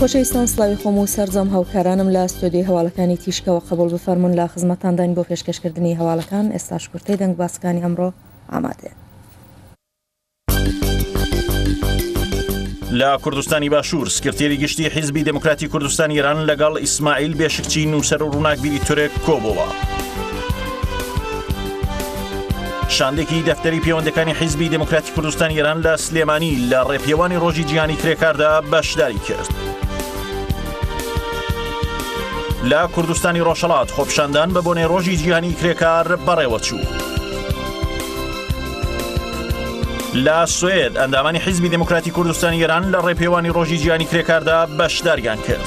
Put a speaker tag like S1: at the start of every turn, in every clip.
S1: خۆشەویستان سلاوی خۆم و سەررجەم هاوکارانم لە سودی هەواڵەکانی تیشکەوە قبول بفەرمونون لە خزمەتاندان بۆ پێشکەشکردنی هەواڵەکان ئێستا شکرتەی دەنگ باسەکانی ئەمڕۆ ئامادێن.
S2: لە کوردستانی باشوور سکرتێری گشتی حیزبی دموکراتی کوردستانی ئێران لەگەڵ ئیسماعیل بێشکچی نووسەر و ڕووناکبیری تورێک کۆبەوە. شاندێکی دەفتەری پەیوەندەکانی حیزبی دموکراتی کوردستانی ئێران لە سلێمانی لە ڕێپیوانی ڕۆژی جیانی کرێکاردا بەشداری کرد. لە کوردستانی ڕۆژەڵات خۆپشاندان بە بۆنێ ڕۆژی جیهانی کرێکار بەڕێوە چوو. لە سوێد ئەندامانی حیزبی دموکراتی کوردستانی ئێران لە ڕێپێوانی ڕۆژی جیانی کرێکاردا بەشداریان کرد.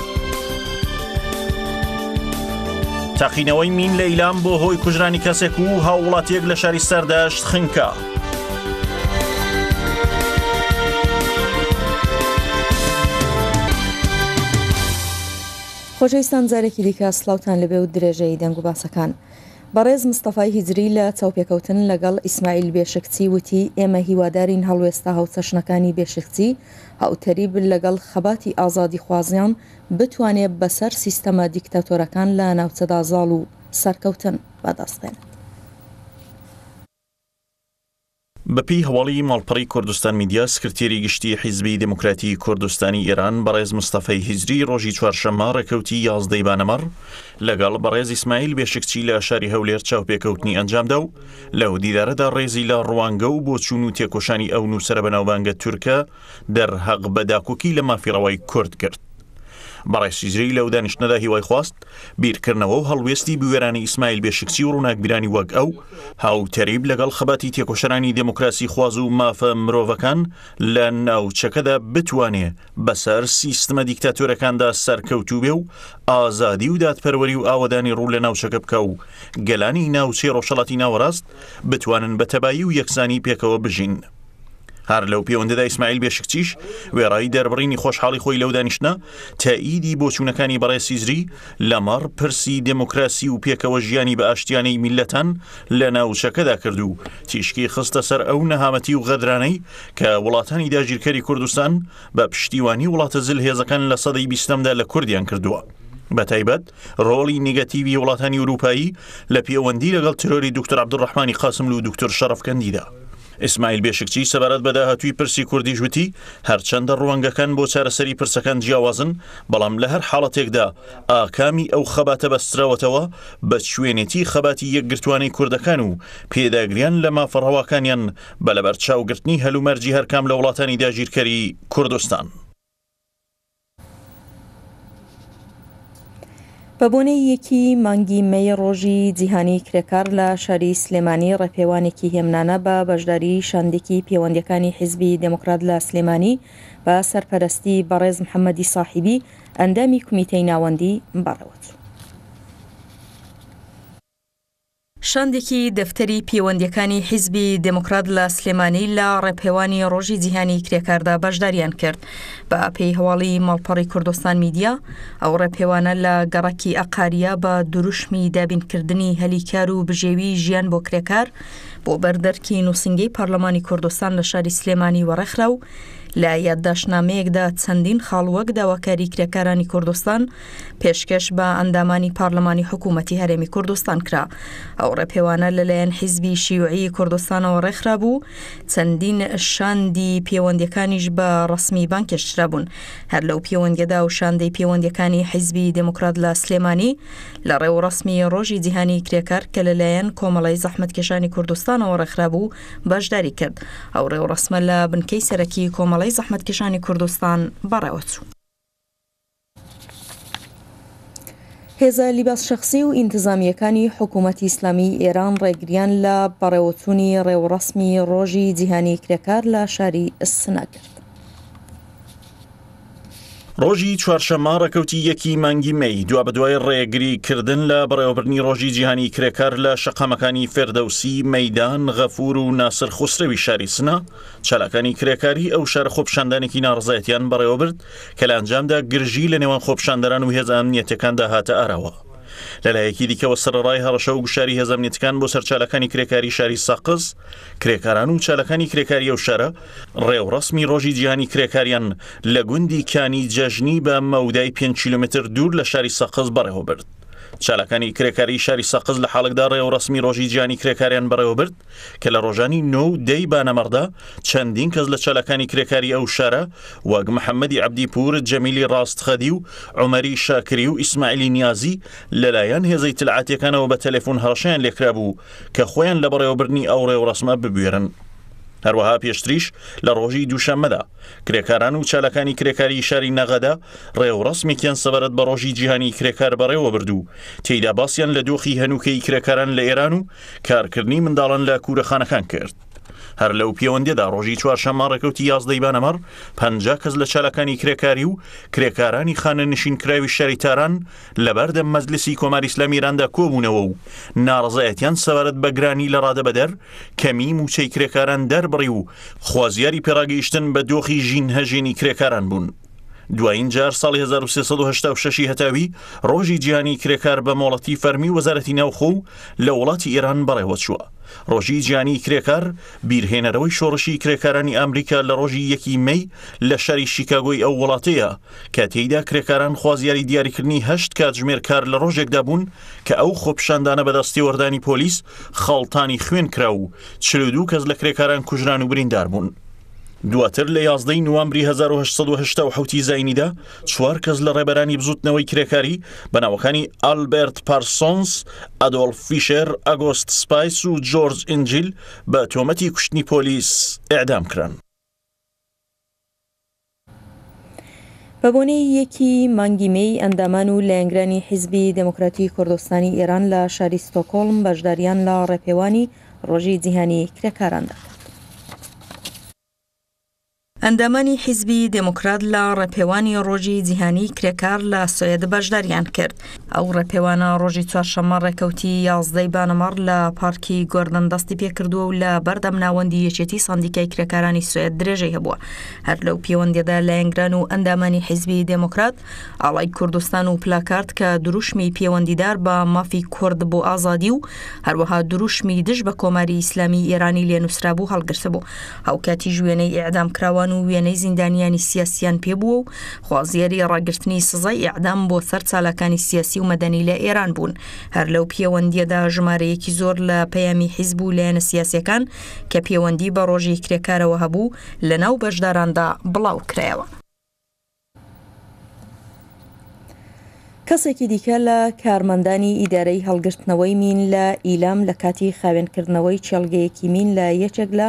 S2: تاقینەوەی مین لە ئیلام بۆ هۆی کوژرانی کەسێک و هاوڵاتیەک لە شاری سەردەشت خنکە.
S1: خۆشەویستان جارێکی دیکە سلااوان لەبێ و درێژەی دەنگ و باسەکان. بەڕێز مستەفای هیجری لە چاوپێکەوتن لەگەڵ ئیسماعیل بێشکچی وتی ئێمە هیوادارین هەڵوێستا هاوچەشنەکانی بێشکچی هاوتەری بن لەگەڵ خەباتی ئازادی خوازیان بتوانێت بەسەر سیستەما دیکتاتۆرەکان لە ناوچەدا زاڵ و سەرکەوتن بەدەستێن.
S2: بەپی هەواڵی ماڵپەڕی کوردستان میدیا سکرتێری گشتی حیزبی دموکراتی کوردستانی ئێران بەڕێز مستەفەی هیزری ڕۆژی چوارشەمە ڕێکەوتی یازدەی بانەمەڕ لەگەڵ بەڕێز ئیسمایل بێشکچی لە شاری هەولێر چاوپێکەوتنی ئەنجامدا و لە ودیدارەدا ڕێزی لە ڕوانگە و بۆ چون و تێکۆشانی ئەو نووسرە بەناوبانگە تورکە دەرهەق بەداکۆکی لە مافیڕەوەی کورد کرد. بەڕای سیزری لەو دانیشتەدا هیوای خواست بیرکردنەوە و هەڵوێستی بوێرانی ئیسمایل بێشکسی و ڕووناکبیرانی وەک ئەو هاوتەریب لەگەڵ خباتی تێکۆشەرانی دموکراسی خواز و مافە مرۆڤەکان لە ناوچەکەدا بتوانێ بەسەر سیستمە دیکتاتۆرەکاندا سەرکەوتو بێ و ئازادی و دادپەروەری و ئاوادانی ڕوو لە ناوچەکە بکە و گەلانی ناوچەی ڕۆژەڵاتی ناوەڕاست بتوانن بە تەبایی و یەکسانی پێکەوە بژین. هەر لەو پەیوەندەدا ئیسماعیل بێشکچیش وێڕایی دەربڕینی خۆشحاڵی خۆی لەو دانیشتە تاییدی بۆچوونەکانی بەڕێسی زری لەمەڕ پرسی دموکراسی و پێکەوە ژیانی بە ئاشتیانەی میلەتەن لە ناوچەکەدا کردو تیشکی خستە سەر ئەو نەهامەتی و غەدرانەی کە وڵاتانی داگیرکەری کوردستان بە پشتیوانی وڵاتە زل هێزەکان لە سەدەی بیستەمدا لە کوردیان کردووە. بە تایبەت ڕۆڵی نیگەتیوی وڵاتانی وروپایی لە پەیوەندی لەگەڵ ترۆری دکتۆر عبدڕحمانی قاسم و دکتۆر شەرفکەندیدا. ئیسمایل بێشکچی سەبارەت بەدا هەتووی پرسی کوردی ژوتی هەرچەندە ڕوانگەکەن بۆ چارەسەری پرسەکان جیاوازن بەڵام لە هەر حاڵەتێکدا ئاکامی ئەو خەباتە بەسترەوەتەوە بە شوێنێتی خەباتی یەکگرتوانی کوردەکان و پێداگریان لە مافەڕەواکانیان بە لەبەر چاوگررتنی هەلومەرجی هەرکام لە وڵاتانی داگیرکەری کوردستان.
S1: بە بۆنەی یەکی مانگی مەی ڕۆژی جیهانی کرێکار لە شاری سلێمانی ڕێپێوانێکی هێمنانە بە بەشداری شاندێکی پەیوەندەکانی حیزبی دموکرات لە سلێمانی بە سەرپەرستی بەڕێز محەممەدی ساحیبی ئەندامی کومیتەی ناوەندی بەڕەوەچوو. شاندێکی دەفتەری پەیوەندەکانی حیزبی دموکرات لە سلێمانی لە ڕێپەیوانی ڕۆژی جیهانی کرێکاردا بەشداریان کرد بە ئەپی هەواڵی مەڵپەڕی کوردستان میدیا ئەو ڕێپێوانە لە گەڕکی ئەقاریە بە دروشمی دابینکردنی هەلیکار و بژێوی ژیان بۆ کرێکار بۆ بەردەرکی نووسنگی پارلمانی کوردستان لە شاری سلێمانی وەڕێخرا و لە یادداشنامەیەکدا چەندین خاڵوەک داواکاری کرێکارانی کوردستان پێشکەش بە ئەندامانی پارلمانی حکوومەتتی هەرێمی کوردستان کرا ئەو ڕێپێوانە لەلایەن حیزبی شیوعی کوردستانەوە ڕێکخرا بوو چەندین شاندی پەیوەندەکانیش بە ڕسمی بانکێشرا بوون هەر لەو پەیوەندگەدا و شاندەی پەیوەندەکانی حیزبی دموکرات لە سلێمانی لە ڕێو ڕسمی ڕۆژی جیهانی کرێکار کە لەلایەن کۆمەڵی زەحمت کێشانی کوردستانەوە ڕێکخرا بوو بەشداری کرد ئەو ڕێو ڕسممە لە بنکەی سەرەکی کۆمەڵی منداڵی زەحمەتکیشانی کوردستان بەڕێوەچوو. هێزە لیباس شخصی و ئینتزامیەکانی حکوومەتی ئیسلامی ئێران ڕێگریان لە بەڕێوەچوونی ڕێوڕسمی ڕۆژی جیهانی کرێکار لە شاری سنەکرد.
S2: ڕۆژی چوارشەمە ڕەکەوتی یەکی مانگی مەی دوا بە دوای ڕێگریکردن لە بەڕێوەبرنی ڕۆژی جیهانی کرێکار لە شەقامەکانی فێردەوسی مەدان غەفور و ناسر خوسرەوی شاری سنا چالاکانی کرێکاری ئەو شار خۆپشاندانێکی ناڕزایەتیان بەڕێوەبرد کە لە ئەنجامدا گرژی لە نێوان خۆپشاندەران و هێزان نیەتەکاندا هاتە ئاراوە. لەلایەکی دیکەەوە سەرڕای هەڕەشە و گوشاری هێزمنیتکان بۆ سەرچالەکانی کرێکاری شاری سەقز کرێکاران و چالەکانی کرێکاری و شەرە ڕێوڕسمی ڕۆژی جیهانی کرێکاریان لە گوندی کانی جەژنی بە مەودای 5 کیلومتر دوور لە شاری سەقز بەڕێوە برد. چالەکانی کرێکاری شاری سەقز لە حاڵکدا ڕێ و ڕسمی ڕۆژی جیانی کرێکاریان بەڕێوە برد کە لە ڕۆژانی نۆ دەی بانەمەردا چەندین کەس لە چالەکانی کرێکاری ئەو شارە وەگ محەممەدی عبدی پور جەمیلی ڕاستخەدی و عمەری شاکری و ئیسماعیلی نیازی لەلایەن هێزەی تلعاتەکانەوە بە تەلەفۆن هەڕشیان لێکرا بوو کە خۆیان لە بەڕێوەبرنی ئەو ڕێوە ڕسممە ببوێرن. هەروەها پێشتریش لە ڕۆژی دووشەمەدا کرێکاران و چالەکانی کرێکاری شاری نەغەدا ڕێوڕسمێکیان سەبارەت بە ڕۆژی جیهانی کرێکار بەڕێوە بردو تێیدا باسییان لە دۆخی هەنووکەی کرێکاران لە ئێران و کارکردنی منداڵان لە کوورەخانەکان کرد. هەر لەو پەیوەندێدا ڕۆژی چوار شەمە ڕێکەوتی یازدەی بانەمەڕ پنج کەس لە چالەکانی کرێکاری و کرێکارانی خانە نشین کراوی شەری تاران لەبەردە مەزلسی کۆماری ئسلامیراندا کۆبوونەوە و ناڕزایەتیان سەوارەت بەگرانی لە ڕادە بەدەر کەمی موچەی کرێکاران دەربڕی و خوازیاری پێڕاگەیشتن بە دۆخی ژین هەژێنی کرێکاران بوون. دوایین جار ساڵی 1960 هەتاوی ڕۆژی جیانی کرێکار بە مۆڵەتی فەرمی وەزارەتی ناوخۆ و لە وڵاتی ئێران بەڕێوە چووە. ڕۆژی جیانی کرێکار بیرهێنەرەوەی شۆڕشی کرێکارانی ئەمریکا لە ڕۆژی یەکی مەی لە شەری شیکاگۆی ئەو وڵاتەیە کە تێیدا کرێکاران خوازیاری دیاریکردنی هەشت کاتژمێر کار لە ڕۆژێکدا بوون کە ئەو خۆپشاندانە بەدەستی وەردانی پۆلیس خاڵتانی خوێن کرا و چلو دوو کەس لە کرێکاران کوژران و بریندار بوون. دواتر لە 11 نوامبری 1970 زینیدا چوار کەس لە ڕێبەرانی بزوتنەوەی کرێکاری بەناوەکانی ئالبرت پارسۆنس، ئەدۆڵ فیشەر ئەگۆست سپایس و جۆرج ئنجیل بە تۆمەتی کوشتنی پۆلیس ئەعدام کران.
S1: بەبوونەی یەکی مانگیمەی ئەندامان و لەنگرانی حیزبی دموکراتی کوردستانی ئێران لە شاری ستۆکۆڵم بەشداریان لە ڕێپێوانی ڕۆژی جیهانی کرێکاران دەکات. ئەندامانی حیزبی دموکرات لە ڕێپێوانی ڕۆژی جیهانی کرێکار لە سوێد بەشداریان کرد ئەو ڕێپێوانە ڕۆژی چوارشەمە ڕێکەوتی یازدەی بانەمەڕ لە پارکی گۆردن دەستی پێکردووە و لە بەردەم ناوەندی یەکێتی سندیکای کرێکارانی سوێد درێژەی هەبووە هەر لەو پەیوەندێدا لە ئەنگران و ئەندامانی حیزبی دموکرات ئاڵای کوردستان و پلاکارت کە دروشمی پەیوەندیدار بە مافی کورد بۆ ئازادی و هەروەها دروشمی دش بە کۆماری ئیسلامی ئێرانی لێنووسرا بوو هەڵگرسە بوو هەوکاتی ژوێنەی ئعدام کراوان و وێنەی زیندانیانی سیاسیان پێبووە و خوازیێری ڕاگررتنی سزای یعدام بۆ سەر چالاکانی سیاسی و مەدەنی لە ئێران بوون هەر لەو پەیوەندیەدا ژمارەیەکی زۆر لە پەیامی حیز بوو لایەنە سیاسەکان کە پەیوەندی بە ڕۆژی کرێکارەوە هەبوو لە ناو بەشداراندا بڵاو کرایەوە. کەسێکی دیکە لە کارمەندانی ئیدارەی هەڵگرتنەوەی مین لە ئیلام لە کاتی خاوێنکردنەوەی چێلگەیەکی مین لە یەکێک لە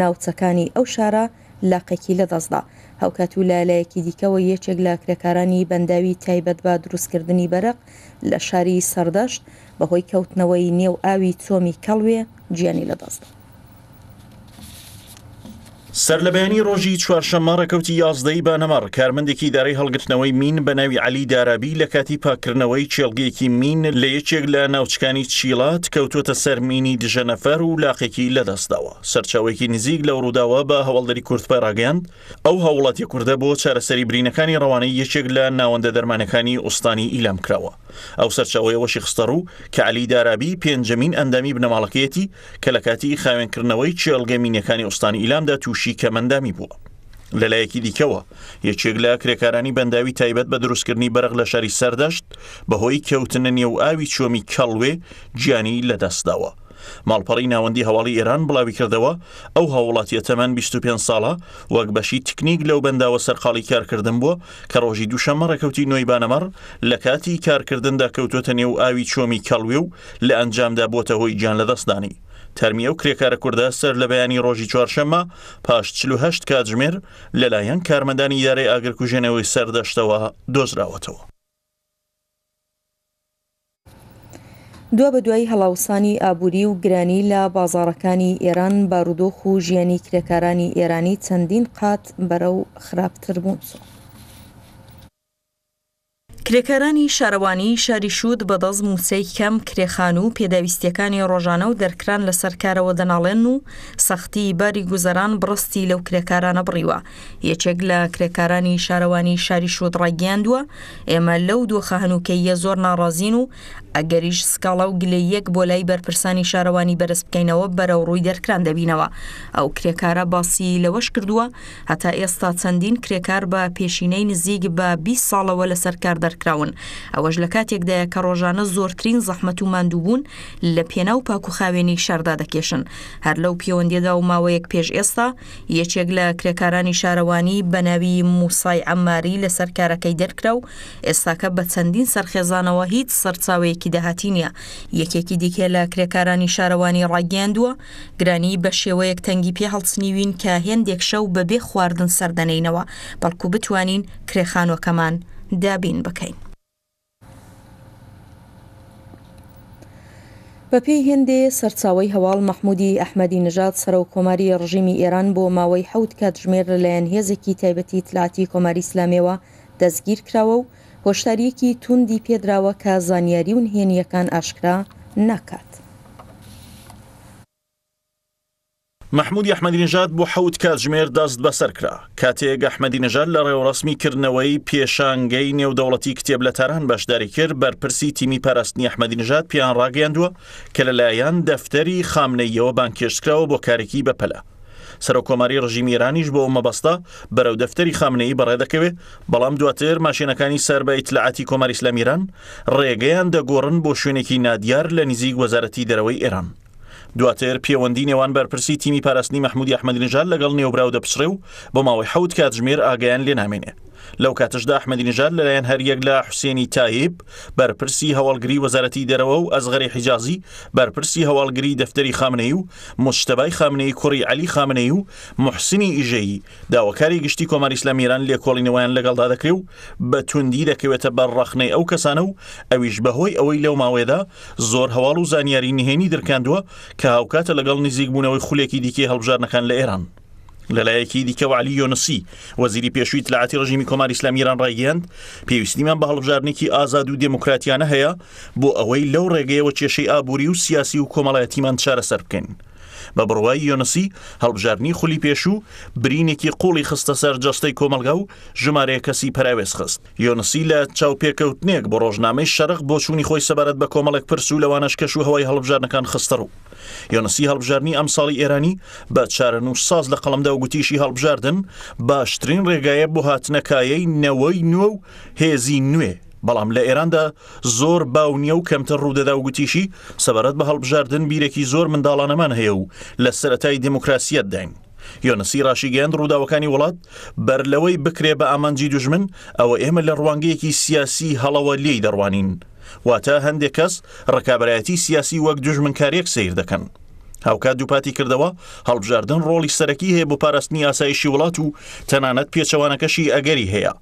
S1: ناوچەکانی ئەو شارە لاقەکی لە دەستدا هەوکات و لالایەکی دیکەەوە یەکێک لە کرێکارانی بەنداوی تایبەت بە دروستکردنی بەرەق لە شاری سەردەشت بەهۆی کەوتنەوەی نێو ئاوی چۆمی کەڵوێ گیانی لە دەستدا.
S2: سەر لە بەیانی ڕۆژی چوارشەمە ڕێکەوتی یازدەی بانەمەڕ کارمەندێکی دارەی هەڵگرتنەوەی مین بە ناوی علی دارابی لە کاتی پاکردنەوەی چێلگەیەکی مین لە یەکێک لە ناوچکانی چیلات کەوتوتە سەر مینی دژەنەفەر و لاقێکی لەدەستەوە سەرچاوێکی نزیک لە ڕووداوە بە هەوڵدەری کورتپە ڕاگەاند ئەو هەوڵاتی کووردە بۆ چارەسەری برینەکانی ڕەوانەی یەکێک لە ناوەندە دەرمانەکانی ئوستانی ئیلام کراوە ئەو سەرچەوەیەوەشی خستەڕ و کە علی دارابی پێنجەمین ئەندامی بنەماڵەکەیەتی کە لە کاتی خاوێنکردنەوەی چێڵگەمینیەکانی ئوستانی ئیلامدا تووشی کەمەندامی بووە. لەلایەکی دیکەوە یەکێک لە کرێکارانی بەنداوی تایبەت بە دروستکردنی بەرەق لە شاری سەردەشت بەهۆی کەوتنە نێو ئاوی چۆمی کەڵوێ گیانی لەدەستداوە. ماڵپەڕی ناوەندی هەواڵی ئێران بڵاوی کردەوە ئەو هاوڵاتیە تەمان 25 ساڵە وەک بەشی تکنیک لەو بەنداوە سەرقاڵی کارکردن بووە کە ڕۆژی دووشەمە ڕێکەوتی نوۆی بانەمەڕ لە کاتی کارکردندا کەوتۆتە نێو ئاوی چۆمی کەڵوێ و لە ئەنجامدا بۆتە هۆی گیان لە دەستدانی. تەرمیە و کرێکارە کووردە سەر لە بەیانی ڕۆژی چوارشەمە پاشهشت کاتژمێر لەلایەن کارمەدانی یاری ئاگرکوژێنەوەی سەردەشتەوە دۆزراوەتەوە.
S1: دو بە دوایی هەڵاوسانی ئابووری و گرانی لە بازارەکانی ئێران بارودۆخ و ژیانی کرێکارانی ئێرانی چەندین قات بەرەو خراپتر بوون. کرێکارانی شارەوانی شاری شود بەدەست موسەی کەم کرێخان و پێداویستیەکانی ڕۆژانە و دەرکران لە سەرکارەوە دەناڵێن و سەختی باری گوزەران بڕستی لەو کرێکارانە بڕیوە یەکێک لە کرێکارانی شارەوانی شاری شود ڕاگەاندووە ئێمە لەو دۆخە هەنووکەیە زۆر ناڕازین و ئەگەریش سکاڵە و گلەی یەک بۆ لای بەرپرسانی شارەوانی بەرز بکەینەوە بەرە و ڕووی دەرکران دەبینەوە ئەو کرێکارە باسی لەوەش کردووە هەتا ئێستا چەندین کرێکار بە پێشینەی نزیک بە 20 ساڵەوە لە سەرکار دەر دەرکراون ئەوەش لە کاتێکدایە کە ڕۆژانە زۆرترین زەحمت و مادووبوون لە پێنا و پاکوخاوێنی شاردا دەکێشن هەر لەو پەیوەندێدا و ماوەیەک پێش ئێستا یەکێک لە کرێکارانی شارەوانی بەناوی موسای ئەماری لەسەر کارەکەی دەرکرا و ئێستاکە بە چەندین سەرخێزانەوە هیچ سەرچاوەیەکی داهاتی نییە یەکێکی دیکە لە کرێکارانی شارەوانی ڕاگەاندووە گرانی بە شێوەیەک تەنگی پێ هەڵچنیوین کە هێندێک شەو بەبێ خواردن سەردەنینەوە بەڵکو بتوانین کرێخانەکەمان دابین بکەین. بەپی هێندێ سەرچاوی هەواڵ مەحمودی ئەحمەدی نژات سەر و کۆماری ڕژیمی ئێران بۆ ماوەی حوت کاتژمێر لەلایەن هێزێکی تایبەتی تلاتی کۆماری ئسلامەوە دەستگیر کراوە و هۆشداریەکی توندی پێدراوە کە زانیاری و نهێنیەکان ئاشکرا ناکات.
S2: مححمود یحمەدی نژاد بۆ حەوت کاتژمێر دەست بەسەر کرا کاتێک ئەحمەدی نژاد لە ڕێوەڕسمی کردنەوەی پێشانگەی نێودەوڵەتی کتێب لە تاران بەشداری کرد بەرپرسی تیمی پاراستنی ئەحمەدی نژاد پیان ڕاگەیاندووە کە لەلایەن دەفتەری خامنەیەوە بانکێشکراوە بۆ کارێکی بەپەلە سەرۆکۆماری ڕژیمیرانیش بۆ مەبەستا بەرەو دەفتەری خامنەی بەڕێدەکەوێت بەڵام دواتر ماشینەکانی سەر بە ئیتلاعاتی کۆماری ئسلامیران ڕێگەیان دەگۆڕن بۆ شوێنێکی نادیار لە نزیک وەزارەتی دەرەوەی ئێران. دواتر پەیوەندی نێوان بەرپرسی تیمی پاراستنی مححمودی ئەحمەدینژار لەگەڵ نێوبراو دەپسرێ و بۆ ماوەی حوت کاتژمێر ئاگیان لێ نامێنێ لەو کاتەشدا ئەحمەدینژار لەلایەن هەریەک لە حوسێنی تایب بەرپرسی هەواڵگری وەزارەتی دەرەوە و ئەزغەری حیجازی بەرپرسی هەواڵگری دەفتەری خامنەی و مشتبای خامنەی کوڕی علی خامنەی و محسنی ئیژەیی داواکاری گشتی کۆماری ئسلامیران لێکۆڵینەوەیان لەگەڵدا دەکرێ و بە توندی دەکەوێتە بەرڕخنەی ئەو کەسانە و ئەویش بەهۆی ئەوەی لەو ماوێدا زۆر هەواڵ و زانیاری نهێنی دەرکاندووە کە ئەو کاتە لەگەڵ نزیک بوونەوەی خولێکی دیکەی هەڵبژارنەکان لە ئێران لەلایەکی دیکە وعلی یۆنسی وەزیری پێشووی تلاعاتی ڕژیمی کۆماری ئسلامیران ڕایگەند پێویستیمان بە هەڵبژارنێکی ئازاد و دموکراتیانە هەیە بۆ ئەوەی لەو ڕێگەیەوە کێشەی ئابووری و سیاسی و کۆمەڵایەتیمان چارەسەر بکەین. بە بڕوای یۆنسی هەڵبژارنی خولی پێشوو برینێکی قوڵی خستە سەر جەستەی کۆمەلگا و ژمارەیە کەسی پراوێز خست یۆنسی لە چاوپێکەوتنێک بۆ ڕۆژنامەی شەرق بۆ چوونی خۆی سەبارەت بە کۆمەڵک پرسو لەوانش کەش و هەوای هەڵبژارنەکان خستەر و یۆنسی هەڵبژارنی ئەم ساڵی ئێرانی بە چارەن و ساز لە قەڵمدا و گوتیشی هەڵبژاردن باشترین ڕێگایە بۆ هاتنەکایەی نەوەی نوە و هێزی نوێ بەڵام لە ئێراندا زۆر باو نییە و کەمتە ڕوودەدا و گوتیشی سەبارەت بە هەڵبژاردن بیرێکی زۆر منداڵانەمان هەیە و لە سەتای دموکراسیت داین. یۆنسی ڕاشیگەیان ڕووداوەکانی وڵات بەر لەوەی بکرێ بە ئامانجی دوژمن ئەوە ئێمە لە ڕوانگەیەکی سیاسی هەڵەوە لێی دەڕوانین. واتە هەندێک کەس ڕکابەتی سیاسی وەک دوژمنکاریەک سیر دەکەن. هاوکات دووپاتی کردەوە هەڵبژاردن ڕۆڵی سەرەکی هەیە بۆ پاراستنی ئاسایشی وڵات و تەنانەت پێچەوانەکەشی ئەگەری هەیە.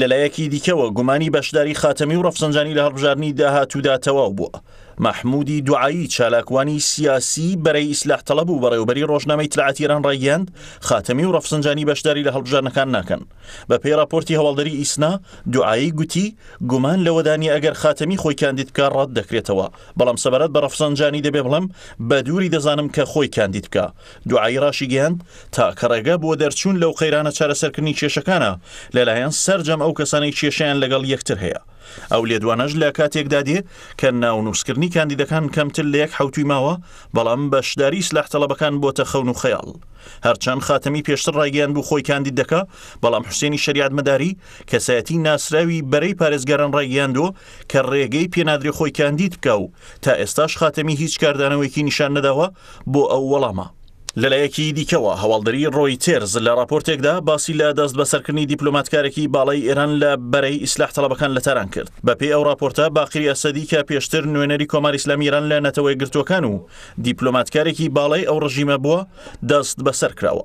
S2: لەلایەکی دیکەوە گومانی بەشداری خاتەمی و ڕفسەنجانی لە هەڵبژارنی داهاتووداتەواو بووە مەحمودی دوعایی چالاکوانی سیاسی بەرەی ئیسلاح تەڵە بوو بەڕێوبەری ڕۆژنامەی تلعاتیران ڕێگەاند خاتەمی و ڕفسنجانی بەشداری لە هەڵبژارنەکان ناکەن بە پێی راپۆرتی هەواڵدەری ئیسنا دوعایی گوتی گومان لەوەدانی ئەگەر خاتەمی خۆی کاندید بکە ڕەت دەکرێتەوە بەڵام سەبارەت بە ڕفسنجانی دەبێ بڵم بە دووری دەزانم کە خۆی کاندید بکە دوعایی ڕاشی گەیاند تا کە ڕێگە بۆ دەرچوون لەو قەیرانە چارەسەرکردنی کێشەکانە لەلایەن سرجەم ئەو کەسانی کێشیان لەگەڵ یەکتر هەیە ئەو لێدوانەش لە کاتێکدادێ کە ناونووسکردنی کاندیدەکان کەمتر لە یەک حوتوی ماوە بەڵام بەشداری سلاحتەڵەبەکان بۆتە خەون و خەیاڵ هەرچەند خاتەمی پێشتر ڕایگەیان بوو خۆی کاندیدەکە بەڵام حوسێنی شریعت مەداری کەسایەتی ناسراوی بەرەی پارێزگەران ڕایگەیاندۆ کە ڕێگەی پێنادری خۆی کاندید بکە و تا ئێستاش خاتەمی هیچ کاردانەوەیکی نیشان نەداوە بۆ ئەو وەڵامە لەلایەکی دیکەوە هەواڵدەری ڕۆی تێرز لە راپۆرتێکدا باسی لە دەست بەسەرکردنی دیپلۆماتکارێکی باڵی ئێران لە بەرەی ئیسلاح تەڵەبەکان لە تاران کرد بە پێی ئەو راپۆرتە باقیری ئەسەدی کە پێشتر نوێنەری کۆماری ئسلامیران لە نەتەوەی گرتوەکان و دیپلۆماتکارێکی باڵی ئەو ڕژیمە بووە دەست بەسەر کراوە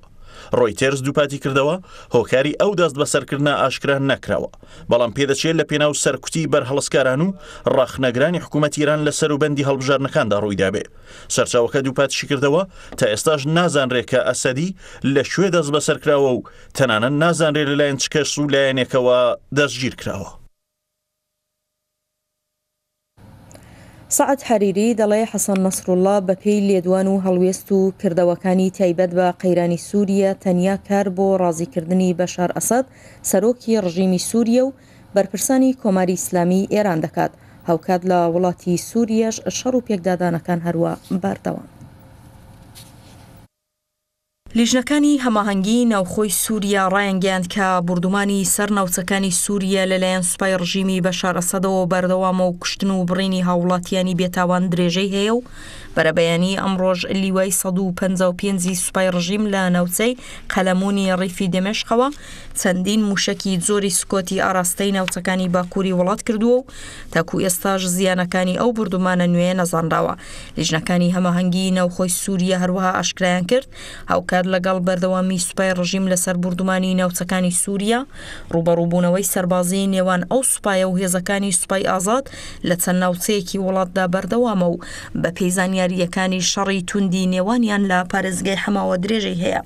S2: ڕۆیتێرز دووپاتی کردەوە هۆکاری ئەو دەست بە سەرکردنا ئاشکرا نەکراوە بەڵام پێدەچێت لە پێناو سەرکوتی بەرهڵسکاران و ڕاخنەگرانی حکوومەت ایران لە سەر و بەندی هەڵبژارنەکاندا ڕوویدابێ سەرچاوەکە دووپاتشی کردەوە تا ئێستاش نازانڕێت کە ئەسەدی لە شوێ دەست بە سەرکراوە و تەنانە نازانرێ لەلایەن چکەس و لایەنێکەوە دەستگیر کراوە
S1: سعد حەریری دەڵێ حەسەن نەسرله بەپی لێدوان و هەڵوێست و کردەوەکانی تایبەت بە قەیرانی سووریە تەنیا کار بۆ ڕازیکردنی بەشار ئەسد سەرۆکی ڕژیمی سووریە و بەرپرسانی کۆماری ئسلامی ئێران دەکات هەوکات لە وڵاتی سووریەش شەڕ و پێکدادانەکان هەروە باردەوام. لیژنەکانی هەماهەنگی ناوخۆی سووریا ڕایەنگەاند کە بردومانی سەر ناوچەکانی سووریا لەلایەن سوپای ڕژیمی بەشارەسەدەوە بەردەوامە و کوشتن و بڕینی هاوڵاتیانی بێتاوان درێژەی هەیە و بەرەبەیانی ئەمڕۆژ لیوای 155 سوپای ڕژیم لە ناوچەی قەلەمونی ڕیفی دەمێشقەوە چەندین موشکی زۆری سکۆتی ئاراستەی ناوچەکانی باکووری وڵات کردووە و تاکو ئێستاش زیانەکانی ئەو بردومانە نوێ نەزانراوە لیژنەکانی هەمەهنگگی ناوخۆی سووریە هەروەها ئاشکرایان کرد هاوکات لەگەڵ بەردەوامی سوپای ڕژیم لەسەر بردومانی ناوچەکانی سووریا ڕوبەڕووبوونەوەی سەربازی نێوان ئەو سوپایە و هێزەکانی سوپای ئازاد لە چەند ناوچەیەکی وڵاتدا بەردەوامە و بە پێیزانیا زانیاریەکانی شەڕی توندی نێوانیان لە پارێزگای حماوە درێژەی هەیە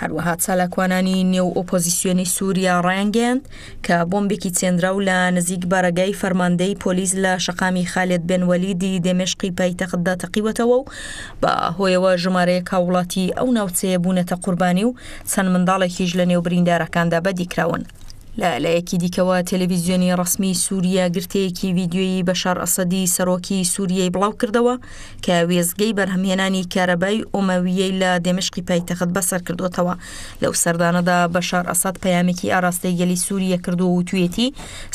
S1: هەروەها چالاکوانانی نێو ئۆپۆزیسیۆنی سووریا ڕایانگەند کە بۆمبێکی چێنرا و لە نزیک بارەگای فەرماندەی پۆلیس لە شقامی خالێت بنوەلیدی دێمشقی پایتەقدا تەقیوەتەوە و بە هۆیەوە ژمارەیە کاوڵاتی ئەو ناوچەیە بوونەتە قوربانی و چەند منداڵێکیش لە نێو بریندارەکاندا بەدیکراون لە لایەکی دیکەوە تەلەویزیۆنی ڕسمی سووریا گرتەیەکی ویددیۆیی بەشار ئەسەدی سەرۆکی سووریای بڵاو کردەوە کە وێزگەی بەرهەمهێنانی کارەبای ئۆمەویەی لە دێمشقی پایتەخت بەسەر کردوتەوە لەو سەردانەدا بەشار ئەساد پەیامێکی ئاراستەی گەلی سووریە کردو و توێتی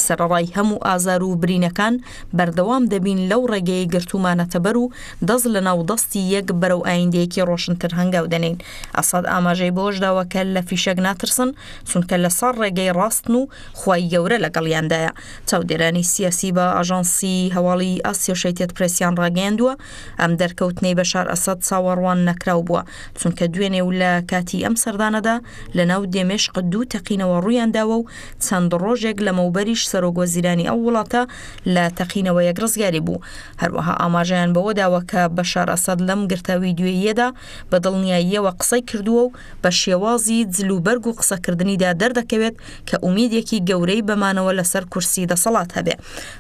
S1: سەرڕای هەموو ئازار و برینەکان بەردەوام دەبین لەو ڕێگەی گرتومانەتە بەر و دەست لە ناو دەستی یەک بەرەو ئایندەیەکی ڕۆشنتر هەنگاو دەنین ئەساد ئاماژەی بۆشداوەکە لە فیشەک ناترسن چونکە لە سەر ڕێگەی ڕاستن و خی گەورە لەگەڵیاندایە چاودێرانی سیاسی بە ئاژانسی هەواڵی ئاسیۆشەیتێت پرسیان ڕاگەاندووە ئەم دەرکەوتنەی بە شار ئەسەد ساوەڕوان نەکراو بووە چونکە دوێنێ و لە کاتی ئەم سەردانەدا لە ناو دێمێشق دوو تەقینەوە ڕوویانداوە و چەند ڕۆژێک لە مەوبەریش سەرۆگۆزیرانی ئەو وڵاتە لە تەقینەوە یەک ڕزگاری بوو هەروەها ئاماژیان بەوە داوە کە بە شار ئەسەد لەم گرتاوی دوێیەدا بە دڵنیاییەوە قسەی کردووە و بە شێوازی جلوبەرگ و قسەکردنیدا دەردەکەوێت کە ئومی تەمیدێکی گەورەی بەمانەوە لەسەر کورسی دەسەڵات هەبێ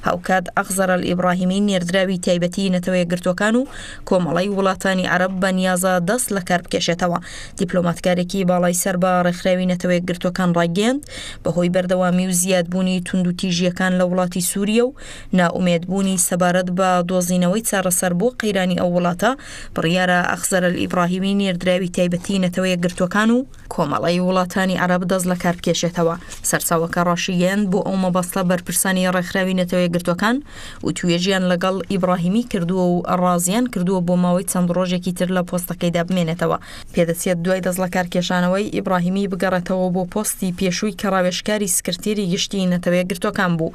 S1: هاوکات ئەخزەرە ئیبراهیمی نێردراوی تایبەتی نەتەوەی گرتوەکان و کۆمەڵی وڵاتانی عرب بە نیازە دەست لە کار بکێشێتەوە دیپلۆماتکارێکی باڵای سەر بە ڕێکخراوی نەتەوەی گرتوەکان ڕاگەند بەهۆی بەردەوامی و زیادبوونی توندوتیژیەکان لە وڵاتی سووریە و ناومێدبوونی سەبارەت بە دۆزینەوەی چارەسەر بۆ قەیرانی ئەو وڵاتە بڕیارە ئەخزەرە ئیبراهیمی نێردراوی تایبەتی نەتەوەی گرتوەکان و کۆمەڵی وڵاتانی عرب دەست لە کار بکێشێتەوە سەرسا ساوەکە ڕاشیەن بۆ ئەو مەبەستە بەرپرسانی ڕێکخراوی نەتەوەی گرتوەکان و توێژیان لەگەڵ ئیبراهیمی کردووە و ڕازیان کردووە بۆ ماوەی چەند ڕۆژێکی تر لە پۆستەکەیدا بمێنێتەوە پێدەچێت دوای دەستڵکار کێشانەوەی ئیبراهیمی بگەڕێتەوە بۆ پۆستی پێشووی کەڕاوێشکاری سکرتێری گشتی نەتەوەی گرتوەکان بوو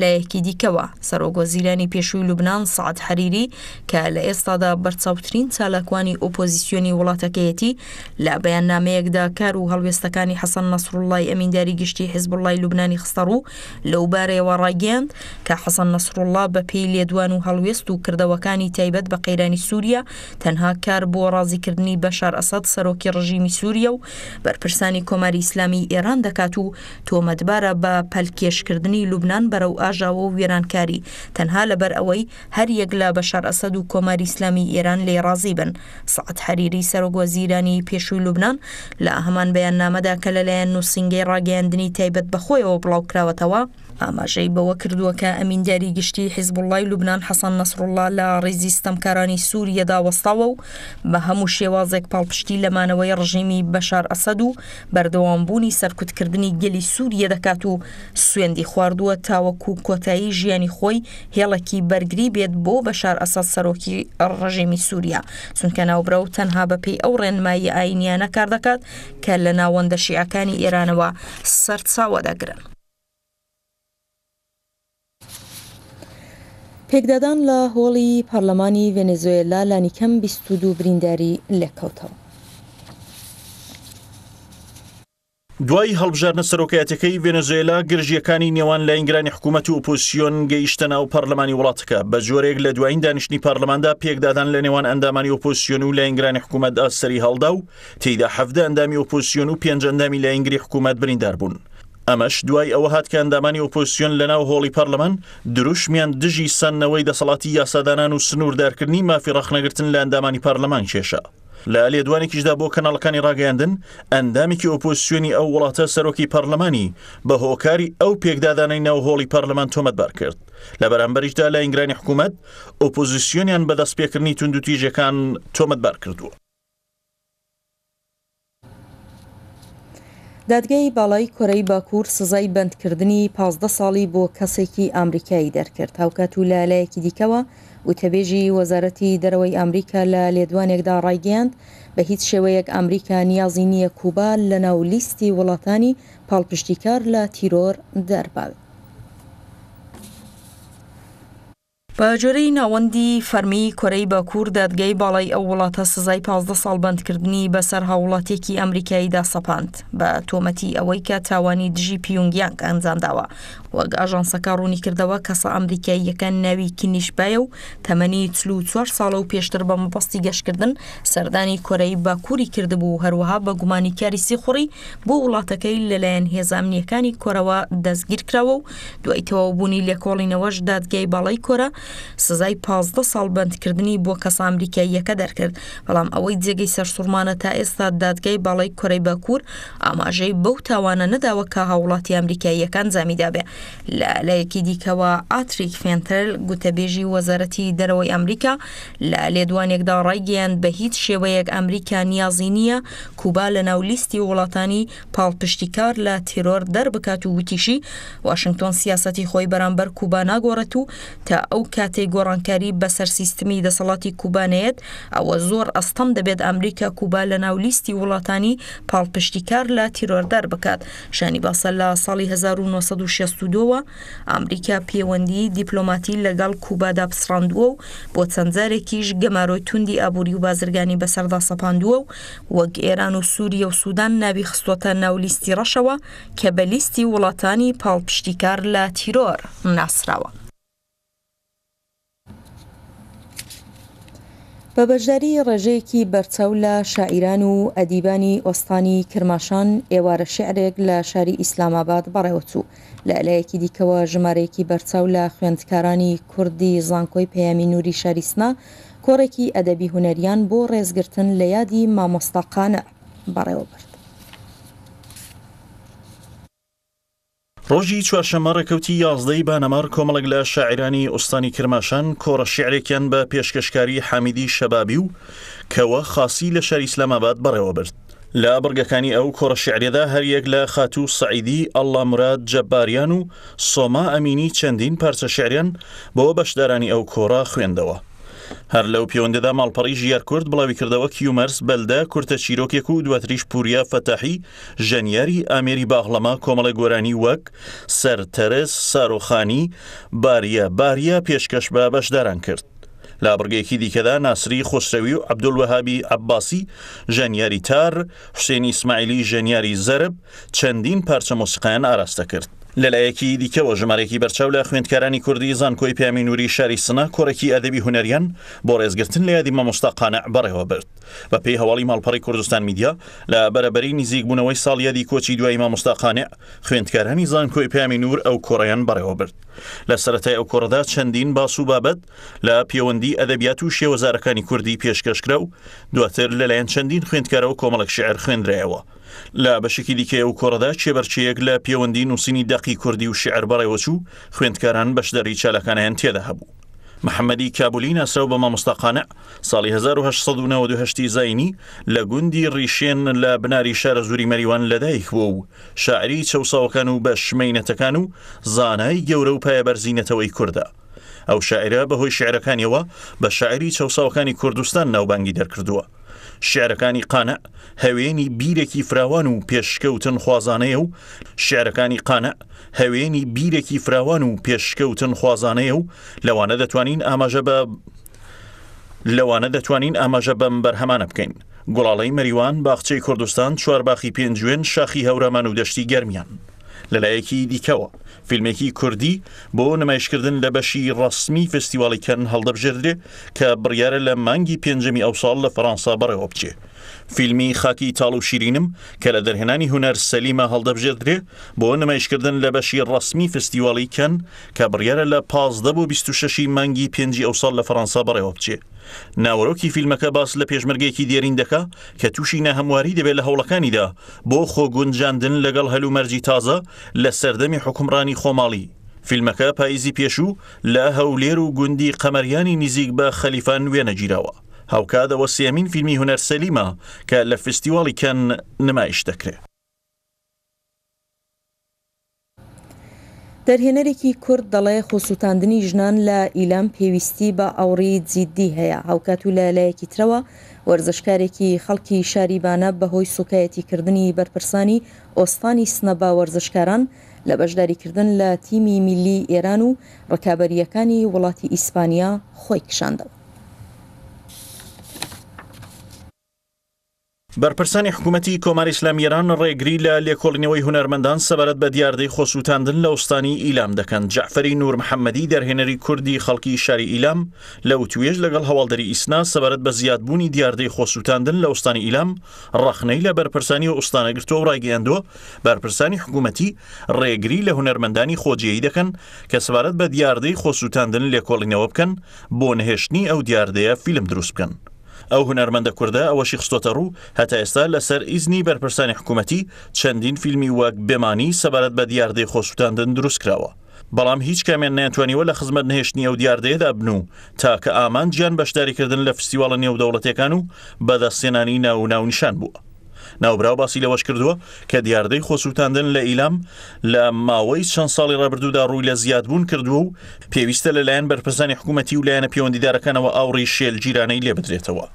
S1: لایەکی دیکەوە سەرۆگۆزیرانی پێشووی لوبناان سعد حریری کە لە ئێستادا بەرچاوترین چالاکوانی ئۆپۆزیسیۆنی وڵاتەکەیەتی لە بەیان نامەیەکدا کار و هەڵوێستەکانی حەسەن نەسرڕڵای ئەمینداری گشتی پشتی حزبڵی لوبنانی خستەڕ و لەوبارەوە ڕاگەاند کە حەسەن نسرڕله بە پێی لێدوان و هەڵوێست و کردەوەکانی تایبەت بە قەیرانی سووریا تەنها کار بۆ ڕازیکردنی بەشار ئەسەد سەرۆکی ڕژیمی سووریا و بەرپرسانی کۆماری ئیسلامی ئێران دەکات و تۆمەتبارە بە پەلکێشکردنی لوبنان بەرەو ئاژاوە و وێرانکاری تەنها لەبەر ئەوەی هەر یەک لە بەشار ئەسەد و کۆماری ئیسلامی ئێران لێ ڕازی بن سعات حریری سەرۆگۆزیرانی پێشووی لوبنان لە ئەهمان بەیان نامەدا کە لەلایەن نووسنگی ڕاگەاندنی ئەمینی تایبەت بەخۆیەوە بڵاوکراوەتەوە ئاماژەی بەوە کردووە کە ئەمین دیاری گشتی حیزبوڵای لوبناان حەسان نسرڕله لە ڕێزی ستەمکارانی سووریەدا وەستاوە و بە هەموو شێوازێک پاڵپشتی لەمانەوەی ڕژیمی بەشار ئەسەد و بەردەوامبوونی سەرکوتکردنی گەلی سووریە دەکات و سوێندی خواردووە تاوەکو کۆتایی ژیانی خۆی هێڵکی بەرگری بێت بۆ بەشار ئەسەد سەرۆکی ڕژێمی سووریا چونکە ناوبرە و تەنها بەپی ئەو ڕێنمایی ئاینیانە کار دەکات کە لە ناوەندە شیعەکانی ئێرانەوە سەر بەرچاوە دەگرن. پێکدادان لە هۆڵی پەرلەمانی ڤێنزوێلا لانیکەم 22 برینداری لێکەوتەوە.
S2: دوای هەڵبژارنە سەرۆکایەتەکەی ڤێنەزوێلا گرژیەکانی نێوان لە ئینگرانی حکوومەت و ئۆپۆسیۆن گەیشتە ناو پەرلەمانی وڵاتەکە بە جۆرێک لە دوایین دانیشتنی پارلماندا پێکدادان لە نێوان ئەندامانی ئۆپۆسیۆن و لە ئینگرانی حکوومەتدا سەری هەڵدا و تێیدا حەفدە ئەندامی ئۆپۆسیۆن و پێنجەندامی لە ئینگری حکوومەت بریندار بوون. ئەمەش دوای ئەوە هاتکە ئەندامانی ئۆپۆسیۆن لە ناو هۆڵی پەرلەمان دروشمیان دژی سنەوەی دەسەڵاتی یاسادانان و سنووردارکردنی مافی ڕخنەگرتن لە ئەندامانی پارلەمان کێشە. لە لێدوانێکیشدا بۆ کەناڵەکانی ڕاگەاندن ئەندامێکی ئۆپۆسیۆنی ئەو وڵاتە سەرۆکی پەرلەمانی بە هۆکاری ئەو پێکدادانەی ناوهۆڵی پەرلەمان تۆمەتبار کرد لە بەرامبەریشدا لە ئینگرانی حکوومەت ئۆپۆزیسیۆنیان بەدەستپێکردنی توندوتیژەکان تۆمەتبار کردووە
S1: دادگای باڵای کۆرەی باکوور سزای بەندکردنی پازدە ساڵی بۆ کەسێکی ئامریکایی دەرکرد هاوکات و لالایەکی دیکەوە وتەبێژی وەزارەتی دەرەوەی ئەمریکا لە لێدوانێکدا ڕایگەاند بە هیچ شێوەیەک ئەمریکا نیازی نییە کوبا لە ناو لیستی وڵاتانی پاڵپشتیکار لە تیرۆر دەرباوێت بە جۆرەی ناوەندی فەرمی کۆرەی بەکوور دادگەی باڵی ئەو وڵاتە سزای 15 ساڵ بندکردنی بەسەر هاوڵاتێکی ئەمریکاییدا سەپاند بە تۆمەتی ئەوەی کە تاوانی دژی پیونگیانک ئەنجامداوە وەک ئاژانسەکە ڕوونی کردەوە کەسە ئەمریکاییەکە ناوی کنیشبایە و تەمەنی چلو چوار ساڵە و پێشتر بە مپەستی گەشتکردن سەردانی کۆرەی باکووری کردبوو هەروەها بە گومانی کاریسی خوڕی بۆ وڵاتەکەی لەلایەن هێزانامنیەکانی کۆرەوە دەستگیر کراوە و دوایتەوە بوونی لێکۆڵینەوەش دادگای باڵی کۆرە سزای 15 ساڵ بەندکردنی بۆ کەس ئامریکاییەکە دەرکرد بەڵام ئەوەی جێگەی سەرسوورمانە تا ئێستا دادگای باڵی کۆرەی بەکوور ئاماژەی بەو تاوانە نەداوە کە هاوڵاتی ئەمریکاییەکان زامیدابێ لایەکی دیکەوە ئاتریک فێنتەر گوتەبێژی وەزارەتی دەرەوەی ئەمریکا لە لێدوانێکدا ڕایگەیان بە هیچ شێوەیەک ئەمریکا نیازی نییە کوبا لە ناولیستی وڵاتانی پاڵپشتیکار لە تیرۆر دەربکات و وتیشی واشنگتۆن سیاستی خۆی بەرامبەر کوبا ناگۆڕێت و تا ئەو کاتێک گۆڕانکاری بەسەر سیستمی دەسەڵاتی کوبانەیەت ئەوە زۆر ئەستەم دەبێت ئەمریکا کوبا لە ناولیستی وڵاتانی پاڵپشتیکار لە تیرۆردار بکات شانی باسە لە ساڵی 1962ەوە ئەمریکا پەیوەندی دیپلۆماتی لەگەڵ کوبادا پسڕاندووە و بۆ چەندجارێکیش گەمارۆی توندی ئابووری و بازرگانی بەسەردا سەپاندووە و وەک ئێران و سووریە و سوودان ناوی خستۆتە ناولیستی ڕەشەوە کە بە لیستی وڵاتانی پاڵپشتیکار لە تیرۆر ناسراوە. بە بەژداری ڕێژەیەکی بەرچەو لە شاعیران و ئەدیبانی ئۆستانی کرماشان ئێوارە شعرێک لە شاری ئیسلاماباد بەڕێوەچوو لە ئەلایەکی دیکەوە ژمارەیەکی بەرچاو لە خوێندکارانی کوردی زانکۆی پەیامی نووری شاریسنا کۆڕێکی ئەدەبی هوەریان بۆ ڕێزگرتن لە یادی مامۆستاقانە بەڕێوە برد.
S2: ڕۆژی چوارشەمە ڕێکەوتی یازدەی بانەمار کۆمەڵک لە شاعرانی ئوستانی کرماشان کۆڕە شعرێکیان بە پێشکەشکاری حەمیدی شەبابی و کەوە خاصی لە شەری ئسلاماباد بەڕێوە برد لە بڕگەکانی ئەو کۆڕە شعرێدا هەریەک لە خاتوو سعیدی ئەللا مراد جەباریان و سۆما ئەمینی چەندین پارچە شعریان بۆ بەشدارانی ئەو کۆڕە خوێندەوە هەر لەو پەیوەندەدا ماڵپەڕی ژیار کورد بڵاوی کردەوە کیومەرس بەلدە کورتە چیرۆکێک و دواتریش پوریا فەتەحی ژەنیاری ئامێری باغلەما کۆمەڵە گۆرانی وەک سەر تەرەس سارۆخانی باریە باریە پێشکەش بە بەشداران کرد. لابرگەیەکی دیکەدا ناسری خۆشەوی و عبدولوەهابی عباسی ژەنیاری تار حوسێنی اسماعیلی ژەنیاری زەرب چەندین پارچە مۆسیقیان ئاراستە کرد. لەلایەکی دیکەەوە ژمارەی بەرچاو لە خوێندکارانی کوردی زان کۆی پیامینوری شاری سنە کۆڕێکی ئەدەبی هوەریان بۆ ڕێزگرتن لە یادی مامۆستاقانە بەڕێوە برد بە پێی هەواڵی ماڵپەڕی کوردستان میدیا لە بەرەبەری نزیک بوونەوەی ساڵیادی کۆچی دوای مامۆستاقانە خوێندکارانی زان کۆی پیامی نور ئەو کۆڕیان بەڕێوە برد لە سەتای ئەو کۆڕدا چەندین باس و بابەت لە پەیوەندی ئەدەبیات و شێوەزارەکانی کوردی پێشکەشکرا و دواتر لەلایەن چەندین خوێندکارەوە کۆمەڵک شعر خوێنرایەوە. لە بەشێکی دیکەیە و کۆڕدا چێبەرچەیەک لە پەیوەندی نووسینی دەقی کوردی و شعر بەڕێوەچوو خوێندکاران بەشدەری چالەکانیان تێدا هەبوو. محەممەدی کابلی ناسەو بەمە مستەقانە ساڵی 1992 زینی لە گوندی ڕیشێن لە بناری شارە زووری مەریوان لەدایک بوو و شاعری چەساوەکان و بە شمینەتەکان و زانای گەورە و پایە بەرزینەتەوەی کووردا. ئەو شاعرە بەهۆی شعرەکانیەوە بە شاعری چەساوەکانی کوردستان ناوبانگی دەرکردووە. شعرەکانی قانە هەوێنی بیرێکی فراوان و پێشکەوتن خوازانەیە و شعرەکانی قانە هەوێنی بیرێکی فراوان و پێشکەوتن خوازانەیە و لەوانە دەتوانین ئاماژە بە لەوانە دەتوانین ئاماژە بەم بەرهەمانە بکەین. گوڵاڵەی مەریوان باخچەی کوردستان چوارباخی پێنجێن شاخی هەورامان و دەشتی گەرمیان. لەلایەکی دیکەوە فیلمێکی کوردی بۆ نمایشکردن لە بەشی ڕسمی فستیواڵی کەن هەڵدەبژێدرێ کە بڕیارە لە مانگی پێنجەمی ئەوساڵ لە فەرەنسا بەڕێوە بچێت فیلمی خاکی تاڵ و شیرینم کە لە دەرهێنانی هوەر سەلیمە هەڵدەبژێدرێ بۆ نمایشکردن لە بەشی ڕسمی فستیواڵی کەن کە بڕیارە لە پازدە بۆ 26 مانگی پێنج ئەوساڵ لە فەەنسا بەڕێوە بچێ. ناوەڕۆکی فیلمەکە باس لە پێشمەرگێکی دێرین دەکا کە تووشی نەهەمواری دەبێت لە هەوڵەکانیدا بۆ خۆگونجاندن لەگەڵ هەلو مەرجی تازە لە سەردەمی حکمڕانی خۆماڵی فیلمەکە پاییزی پێشوو لە هەولێر و گوندی قەمەریانی نزیک بە خەلیفان وێنەگیرەوە هەوکاتەوە سێمین فیلمی هوەرسەلیمە کە لە فستیواڵی کەن نمایش دەکرێت.
S1: دەرهێنەرێکی کورد دەڵێ خۆسووتاندنی ژنان لە ئیلام پێویستی بە ئەوڕی جددی هەیە هاوکات و لەلایەکی ترەوە وەرزشکارێکی خەڵکی شاریبانە بەهۆی سوکایەتی کردنی بەرپرسانی ئۆستانی سنەبا وەرزشکاران لە بەشداریکردن لە تیمی میلی ئێران و ڕکابەریەکانی وڵاتی ئیسپانیا خۆی کشاندەوە.
S2: بەرپرسانی حکوومەتی کۆماری ئسلامیێران ڕێگری لە لێکۆڵنەوەی هوەرمەندان سەبارەت بە دیاردەی خۆسووتاندن لە ئوستانی ئیلام دەکەن جعفری نور محەممەدی دەرهێنەری کوردی خەڵکی شاری ئیلام لە وتوێژ لەگەڵ هەواڵدەری ئیسنا سەبارەت بە زیادبوونی دیاردەی خۆسووتاندن لە ئوستانی ئیلام ڕخنەی لە بەرپرسانی و ئوستانەگرتۆ ڕایگەیاندوە بەرپرسانی حکوومەتی ڕێگری لە هوەرمەندانی خۆجیایی دەکەن کە سەبارەت بە دیاردەی خۆسووتاندن لێکۆڵینەوە بکەن بۆ نهێشتنی ئەو دیاردەیە فیلم دروست بکەن. ئەو هوەرمەندە کووردە ئەوەشی خستۆتە ڕوو هەتا ئێستا لەسەر ئیزنی بەرپرسانی حکوومەتی چەندین فیلمی وەک بێمانی سەبارەت بە دیاردەی خۆشتاندن دروستکراوە. بەڵام هیچ کامێن ناتوانیوە لە خزمەت نهێشتنی ئەو دیاردەیەدا بن و تاکە ئامان گیان بەشداریکردن لە فستیواڵە نێودەوڵەتەکان و بەدەستێنانی ناو ناونیشان بووە. ناوبراو باسی لەوەش کردووە کە دیاردەی خۆسووتاندن لە ئیلام لە ماوەی چەند ساڵی ڕابردوودا ڕووی لە زیادبوون کردووە و پێویستە لەلایەن بەرپرسانی حکوومەتی و لایەنە پەیوەندیدارەکانەوە ئاوڕی شێل گیرانەی لێ بدرێتەوە.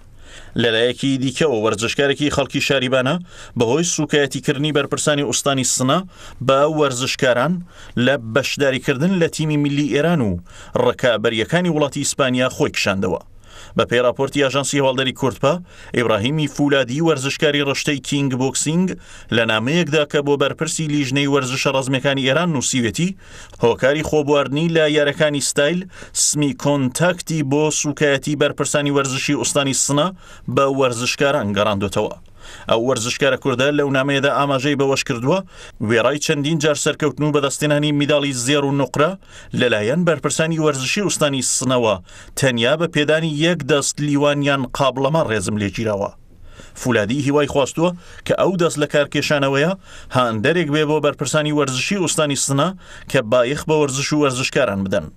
S2: لەلایەکی دیکەەوە وەرزشکارێکی خەڵکی شاریبانە بەهۆی سوکایەتیکردنی بەرپرسانی ئوستانی سنە بە وەرزشکاران لە بەشداریکردن لە تیمی میلی ئێران و ڕکابەریەکانی وڵاتی ئیسپانیا خۆی کشاندەوە. بە پێراپۆرتی ئاژانسی هەواڵدەری کورتپا ئیبراهیمی فولادی وەرزشکاری ڕشتەی کینگ بۆکسینگ لە نامەیەکدا کە بۆ بەرپرسی لیژنەی وەرزشە ڕزمەکانی ئێران نووسیوێتی هۆکاری خۆبواردنی لە یارەکانی ستایل سمی کۆنتاکتی بۆ سوکایەتی بەرپرسانی وەرزشی ئوستانی سنا بە وەرزشکاران گەڕاندوتەوە. ئەو وەرزشکارە کووردە لەو نامەیەدا ئاماژەی بەوەش کردووە وێڕای چەندین جار سەرکەوتن و بەدەستێنانی میداڵی زێر و نقرە لەلایەن بەرپرسانی وەرزشی ئوستانی سنەوە تەنیا بە پێدانی یەک دەست لیوانیان قابلەما ڕێزم لێگیرەوە. فولادی هیوای خواستووە کە ئەو دەست لە کارکێشانەوەیە هاندەرێک بێ بۆ بەرپرسانی وەرزشی ئوستانی سنە کە بایخ بە وەرزش و وەرزشکاران بدەن.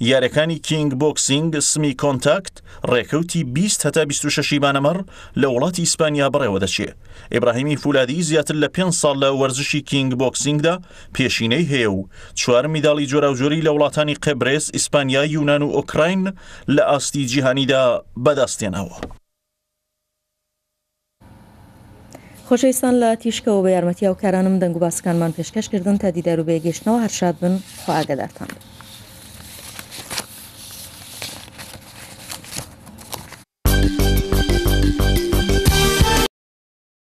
S2: یاریەکانی کینگ بۆکسینگ سمی کۆنتاکت ڕێکەوتی 20 هەتا 26 بانەمەڕ لە وڵاتی ئیسپانیا بڕێوە دەچێت ئیبراهیمی فولادی زیاتر لە 5 ساڵ لە وەرزشی کینگ بۆکسینگدا پێشینەی هەیە و چوار میداڵی جۆراوجۆری لە وڵاتانی قبرێس ئیسپانیا یونان و ئۆکراین لە ئاستی جیهانیدا بەدەستێنەوە.
S1: خۆشەویستان لە تیشکەوە بە یارمەتی ئەوکارانم دەنگ و باسکانمان پێشکەشکردن تا دیدار و بێگەشتنەوە هەرشاد بن خواگەدارتان.